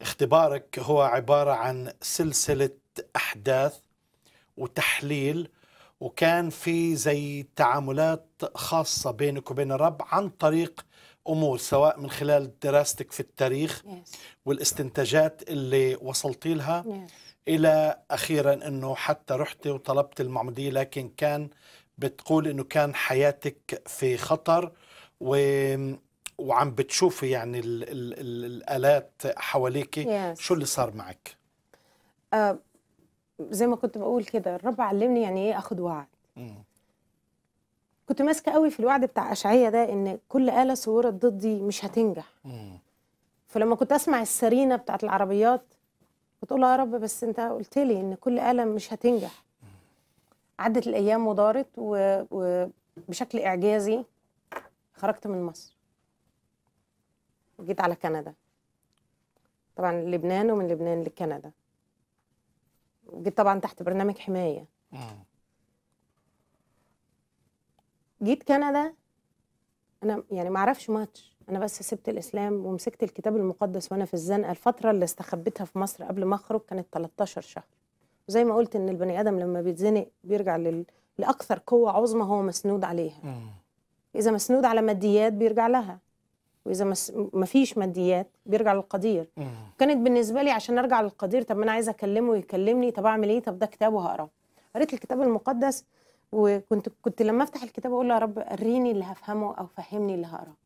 اختبارك هو عبارة عن سلسلة أحداث وتحليل وكان في زي تعاملات خاصة بينك وبين الرب عن طريق أمور سواء من خلال دراستك في التاريخ والاستنتاجات اللي وصلتي لها إلى أخيرا أنه حتى رحت وطلبت المعمودية لكن كان بتقول أنه كان حياتك في خطر و وعم بتشوفي يعني ال ال الـ الالات حواليك yes. شو اللي صار معك آه زي ما كنت بقول كده الرب علمني يعني ايه اخد وعد م. كنت ماسكه قوي في الوعد بتاع اشعيا ده ان كل اله صورت ضدي مش هتنجح م. فلما كنت اسمع السرينه بتاعت العربيات كنت اقول يا رب بس انت قلت لي ان كل اله مش هتنجح م. عدت الايام ودارت وبشكل اعجازي خرجت من مصر وجيت على كندا طبعا لبنان ومن لبنان لكندا وجيت طبعا تحت برنامج حماية جيت كندا أنا يعني ما اعرفش ماتش أنا بس سبت الإسلام ومسكت الكتاب المقدس وأنا في الزنقة الفترة اللي استخبيتها في مصر قبل ما أخرج كانت 13 شهر وزي ما قلت إن البني آدم لما بيتزنق بيرجع لل... لأكثر قوة عظمى هو مسنود عليها إذا مسنود على ماديات بيرجع لها واذا ما فيش ماديات بيرجع للقدير كانت بالنسبه لي عشان ارجع للقدير طب ما انا عايزه اكلمه ويكلمني طب اعمل ايه طب ده كتاب وهقراه قريت الكتاب المقدس وكنت كنت لما افتح الكتاب اقول له يا رب اريني اللي هفهمه او فهمني اللي هقراه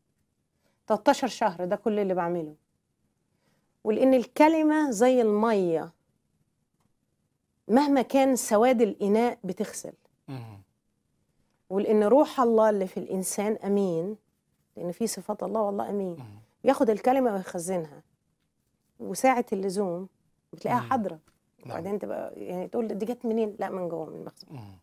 13 شهر ده كل اللي بعمله ولان الكلمه زي الميه مهما كان سواد الاناء بتغسل ولان روح الله اللي في الانسان امين لان في صفات الله والله امين ياخد الكلمه ويخزنها وساعه اللزوم بتلاقيها حاضره نعم. وبعدين تبقى يعني تقول دي جت منين لا من جوه من المخزن